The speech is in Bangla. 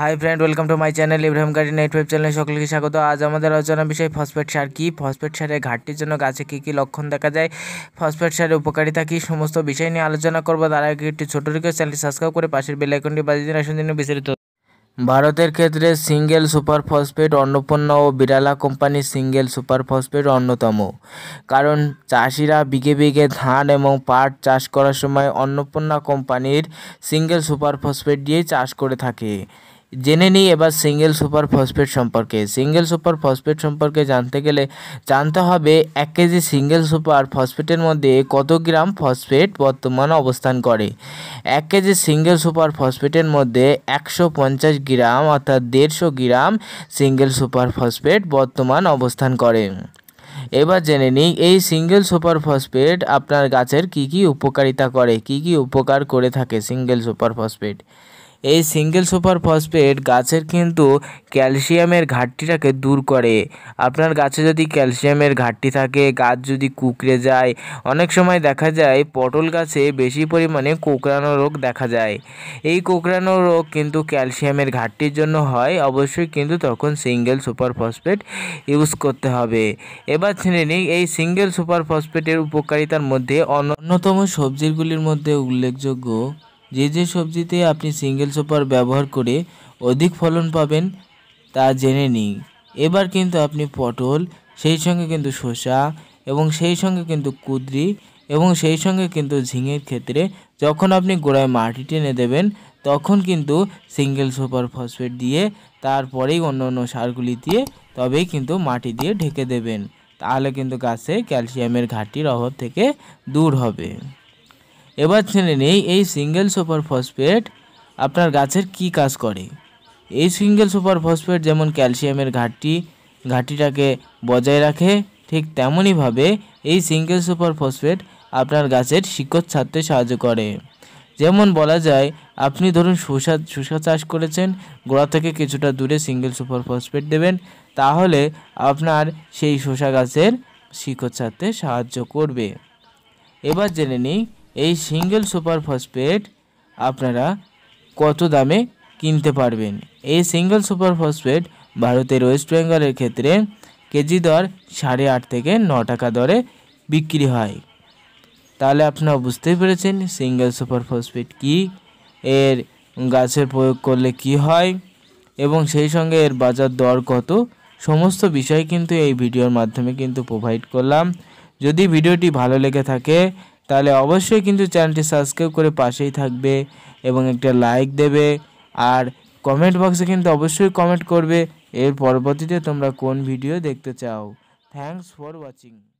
high friend welcome to my channel Ibrahim garden YouTube চ্যানেলে সকলকে স্বাগত আজ আমাদের আলোচনা বিষয় ফসফেট সার কী ফসফেট সারের ঘাটতির জন্য গাছে কী কী লক্ষণ দেখা যায় ফসফেট সারের উপকারিতা কী সমস্ত বিষয় নিয়ে আলোচনা করবো তার আগে একটি ছোট রিকোয়েস্ট চ্যানেলটি সাবস্ক্রাইব করে পাশের বেলাইকনটি বাজিয়ে দিন আসুন জন্য বিস্তারিত ভারতের ক্ষেত্রে সিঙ্গেল সুপার ফসফেট অন্নপূর্ণা ও বিড়ালা কোম্পানির সিঙ্গেল সুপার ফসফেট অন্যতম কারণ চাষিরা বিঘে বিঘে ধান এবং পাট চাষ করার সময় অন্নপূর্ণা কোম্পানির সিঙ্গেল সুপার ফসফেট দিয়ে চাষ করে থাকে জেনে নিই এবার সিঙ্গেল সুপার ফসফেট সম্পর্কে সিঙ্গেল সুপার ফসফেট সম্পর্কে জানতে গেলে জানতে হবে এক কেজি সিঙ্গেল সুপার ফসফেটের মধ্যে কত গ্রাম ফসফেট বর্তমান অবস্থান করে এক কেজি সিঙ্গেল সুপার ফসফেটের মধ্যে একশো পঞ্চাশ গ্রাম অর্থাৎ দেড়শো গ্রাম সিঙ্গেল সুপার ফসফেট বর্তমান অবস্থান করে এবার জেনে নিই এই সিঙ্গেল সুপার ফসফেট আপনার গাছের কি কি উপকারিতা করে কি কি উপকার করে থাকে সিঙ্গেল সুপার ফসফেট এই সিঙ্গেল সুপার ফসফেট গাছের কিন্তু ক্যালসিয়ামের ঘাটতিটাকে দূর করে আপনার গাছে যদি ক্যালসিয়ামের ঘাটতি থাকে গাছ যদি কুকড়ে যায় অনেক সময় দেখা যায় পটল গাছে বেশি পরিমাণে কোকড়ানো রোগ দেখা যায় এই কোকড়ানো রোগ কিন্তু ক্যালসিয়ামের ঘাটতির জন্য হয় অবশ্যই কিন্তু তখন সিঙ্গেল সুপার ফসফেট ইউজ করতে হবে এবার ছেড়ে নিই এই সিঙ্গেল সুপার ফসফেটের উপকারিতার মধ্যে অন্যতম সবজিগুলির মধ্যে উল্লেখযোগ্য যে যে সবজিতে আপনি সিঙ্গেল সুপার ব্যবহার করে অধিক ফলন পাবেন তা জেনে নিন এবার কিন্তু আপনি পটল সেই সঙ্গে কিন্তু শসা এবং সেই সঙ্গে কিন্তু কুদরি এবং সেই সঙ্গে কিন্তু ঝিঙের ক্ষেত্রে যখন আপনি গোড়ায় মাটি টেনে দেবেন তখন কিন্তু সিঙ্গেল সুপার ফসফেট দিয়ে তারপরেই অন্য অন্য সারগুলি দিয়ে তবেই কিন্তু মাটি দিয়ে ঢেকে দেবেন তাহলে কিন্তু গাছে ক্যালসিয়ামের ঘাটতির অভাব থেকে দূর হবে এবার জেনে নেই এই সিঙ্গেল সুপার ফসফেট আপনার গাছের কি কাজ করে এই সিঙ্গেল সুপার ফসফেট যেমন ক্যালসিয়ামের ঘাটতি ঘাটতিটাকে বজায় রাখে ঠিক তেমনইভাবে এই সিঙ্গেল সুপার ফসফেট আপনার গাছের শিকড় ছাড়তে সাহায্য করে যেমন বলা যায় আপনি ধরুন শসা শসা চাষ করেছেন গোড়া থেকে কিছুটা দূরে সিঙ্গেল সুপার ফসফেট দেবেন তাহলে আপনার সেই শসা গাছের শিকড় ছাড়তে সাহায্য করবে এবার জেনে নিই এই সিঙ্গেল সুপার ফসফেট আপনারা কত দামে কিনতে পারবেন এই সিঙ্গেল সুপার ফসফেট ভারতের ওয়েস্ট বেঙ্গলের ক্ষেত্রে কেজি দর সাড়ে আট থেকে ন টাকা দরে বিক্রি হয় তাহলে আপনারা বুঝতেই পেরেছেন সিঙ্গেল সুপার ফসফেট কী এর গাছের প্রয়োগ করলে কি হয় এবং সেই সঙ্গে এর বাজার দর কত সমস্ত বিষয় কিন্তু এই ভিডিওর মাধ্যমে কিন্তু প্রোভাইড করলাম যদি ভিডিওটি ভালো লেগে থাকে তাহলে অবশ্যই কিন্তু চ্যানেলটি সাবস্ক্রাইব করে পাশেই থাকবে এবং একটা লাইক দেবে আর কমেন্ট বক্সে কিন্তু অবশ্যই কমেন্ট করবে এর পরবর্তীতে তোমরা কোন ভিডিও দেখতে চাও থ্যাংকস ফর ওয়াচিং